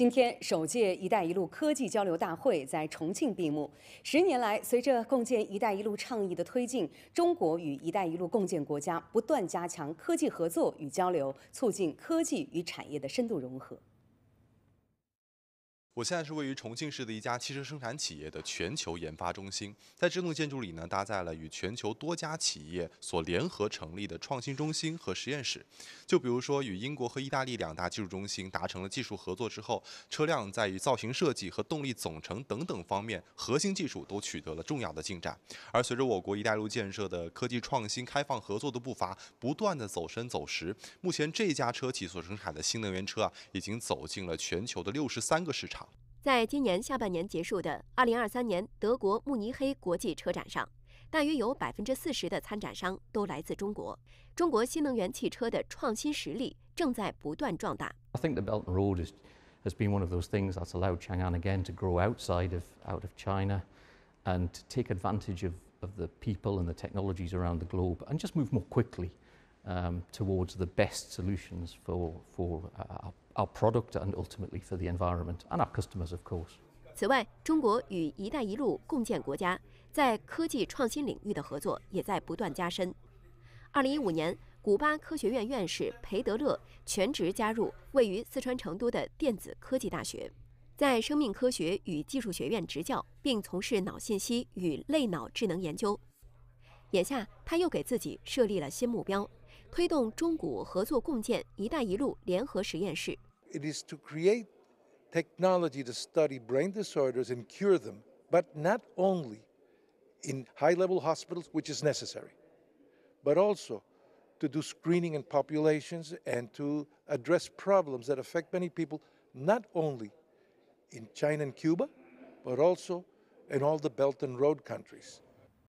今天，首届“一带一路”科技交流大会在重庆闭幕。十年来，随着共建“一带一路”倡议的推进，中国与“一带一路”共建国家不断加强科技合作与交流，促进科技与产业的深度融合。我现在是位于重庆市的一家汽车生产企业的全球研发中心，在这栋建筑里呢，搭载了与全球多家企业所联合成立的创新中心和实验室。就比如说，与英国和意大利两大技术中心达成了技术合作之后，车辆在与造型设计和动力总成等等方面核心技术都取得了重要的进展。而随着我国“一带一路”建设的科技创新、开放合作的步伐不断的走深走实，目前这家车企所生产的新能源车啊，已经走进了全球的六十三个市场。在今年下半年结束的2023年德国慕尼黑国际车展上，大约有百分之四十的参展商都来自中国。中国新能源汽车的创新实力正在不断壮大。I think the Belt and Road has been one of those things that's allowed Chang'an again to grow outside of out of China and to take advantage of of the people and the technologies around the globe and just move more quickly. towards the best solutions for for our product and ultimately for the environment and our customers of course 此外中国与一带一路共建国家在科技创新领域的合作也在不断加深二零一五年古巴科学院院士裴德勒全职加入位于四川成都的电子科技大学在生命科学与技术学院执教并从事脑信息与类脑智能研究眼下他又给自己设立了新目标推动中古合作共建“一带一路”联合实验室。It is to create technology to study brain disorders and cure them, but not only in high-level hospitals, which is necessary, but also to do screening in populations and to address problems that affect many people, not only in China and Cuba, but also in all the Belt and Road countries.